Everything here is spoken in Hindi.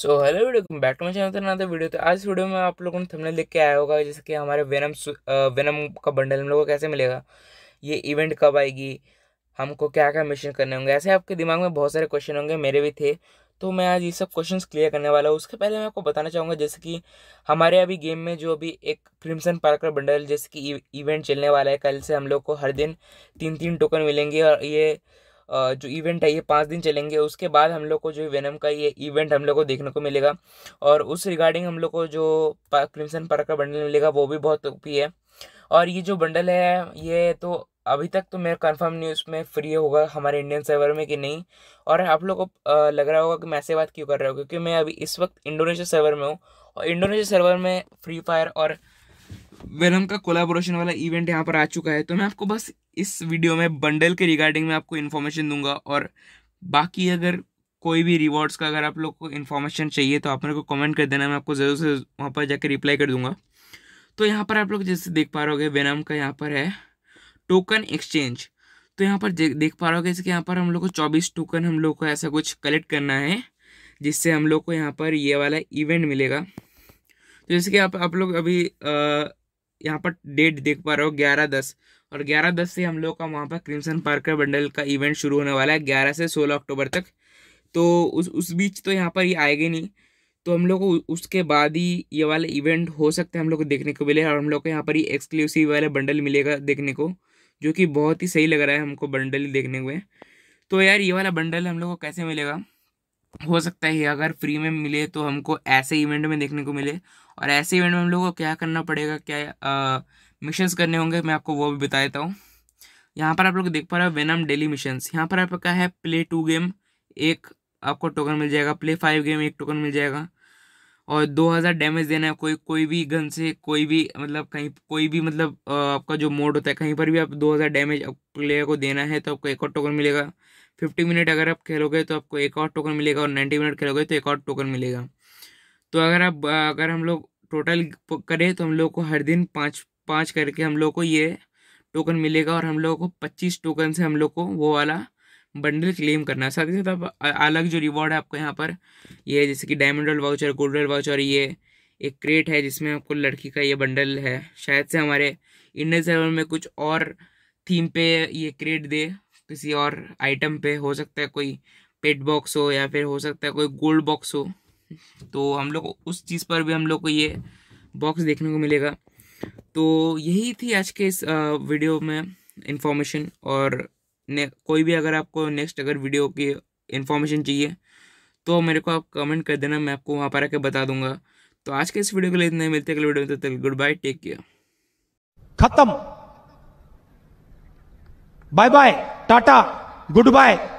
so hello welcome back to my channel another video तो आज वीडियो में आप लोगों ने थंबनेल लिख के आया होगा जैसे कि हमारे वेनम वेनम का बंडल हम लोगों को कैसे मिलेगा ये इवेंट कब आएगी हमको क्या क्या मिशन करने होंगे ऐसे आपके दिमाग में बहुत सारे क्वेश्चन होंगे मेरे भी थे तो मैं आज ये सब क्वेश्चंस क्लियर करने वाला हूँ उसके पहले मैं आपको बताना चाहूँगा जैसे कि हमारे अभी गेम में जो अभी एक क्रिमसन पार्कर बंडल जैसे कि इवेंट e- चलने वाला है कल से हम लोग को हर दिन तीन तीन टोकन मिलेंगे और ये जो इवेंट है ये पाँच दिन चलेंगे उसके बाद हम लोग को जो वेनम का ये इवेंट हम लोग को देखने को मिलेगा और उस रिगार्डिंग हम लोग को जो क्रिमसन पार्क का बंडल मिलेगा वो भी बहुत ओपी है और ये जो बंडल है ये तो अभी तक तो मेरा कंफर्म न्यूज़ में फ्री होगा हमारे इंडियन सर्वर में कि नहीं और आप लोग को लग रहा होगा कि मैं ऐसे बात क्यों कर रहा हूँ क्योंकि मैं अभी इस वक्त इंडोनेशिया सर्वर में हूँ और इंडोनेशिया सर्वर में फ्री फायर और वेलम का कोलाबोरेशन वाला इवेंट यहाँ पर आ चुका है तो मैं आपको बस इस वीडियो में बंडल के रिगार्डिंग में आपको इन्फॉर्मेशन दूंगा और बाकी अगर कोई भी रिवॉर्ड्स का अगर आप लोग को इन्फॉर्मेशन चाहिए तो आप मेरे को कमेंट कर देना मैं आपको ज़रूर से वहाँ पर जाकर रिप्लाई कर दूंगा तो यहाँ पर आप लोग जैसे देख पा रहोगे वेनाम का यहाँ पर है टोकन एक्सचेंज तो यहाँ पर देख पा रहे जैसे कि यहाँ पर हम लोग को चौबीस टोकन हम लोग को ऐसा कुछ कलेक्ट करना है जिससे हम लोग को यहाँ पर ये वाला इवेंट मिलेगा तो जैसे कि आप आप लोग अभी आ, यहाँ पर डेट देख पा रहे हो ग्यारह दस और ग्यारह दस से हम लोग का वहाँ पर क्रिमसन पार्कर बंडल का इवेंट शुरू होने वाला है ग्यारह से सोलह अक्टूबर तक तो उस उस बीच तो यहाँ पर ये आएंगे नहीं तो हम लोग को उसके बाद ही ये वाले इवेंट हो सकते हैं हम लोग को देखने को मिले और हम लोग को यहाँ पर ही एक्सक्लूसिव वाला बंडल मिलेगा देखने को जो कि बहुत ही सही लग रहा है हमको बंडल देखने को तो यार ये वाला बंडल हम लोग को कैसे मिलेगा हो सकता है अगर फ्री में मिले तो हमको ऐसे इवेंट में देखने को मिले और ऐसे इवेंट में हम लोग को क्या करना पड़ेगा क्या मिशंस करने होंगे मैं आपको वो भी बता देता हूँ यहाँ पर आप लोग देख पा रहे हो वेनम डेली मिशंस यहाँ पर आपका है प्ले टू गेम एक आपको टोकन मिल जाएगा प्ले फाइव गेम एक टोकन मिल जाएगा और 2000 डैमेज देना है कोई कोई भी गन से कोई भी मतलब कहीं कोई भी मतलब आपका जो मोड होता है कहीं पर भी आप 2000 डैमेज प्लेयर को देना है तो आपको एक और टोकन मिलेगा 50 मिनट अगर आप खेलोगे तो आपको एक और टोकन मिलेगा और 90 मिनट खेलोगे तो एक और टोकन मिलेगा तो अगर आप अगर हम लोग टोटल करें तो हम लोग को हर दिन पाँच पाँच करके हम लोग को ये टोकन मिलेगा और हम लोग को पच्चीस टोकन से हम लोग को वो वाला बंडल क्लेम करना साथ ही साथ आप अलग जो रिवॉर्ड है आपको यहाँ पर ये जैसे कि diamond roll voucher gold roll voucher ये एक क्रेट है जिसमें आपको लड़की का ये बंडल है शायद से हमारे इंडियन सर्वर में कुछ और थीम पे ये क्रेट दे किसी और आइटम पे हो सकता है कोई पेट बॉक्स हो या फिर हो सकता है कोई गोल्ड बॉक्स हो तो हम लोग उस चीज़ पर भी हम लोग को ये बॉक्स देखने को मिलेगा तो यही थी आज के इस वीडियो में इन्फॉर्मेशन और ने कोई भी अगर आपको नेक्स्ट अगर वीडियो की इन्फॉर्मेशन चाहिए तो मेरे को आप कमेंट कर देना मैं आपको वहाँ पर आके बता दूंगा तो आज के इस वीडियो के लिए इतना ही मिलते अगले वीडियो में तक गुड बाय टेक केयर खत्म bye bye tata good bye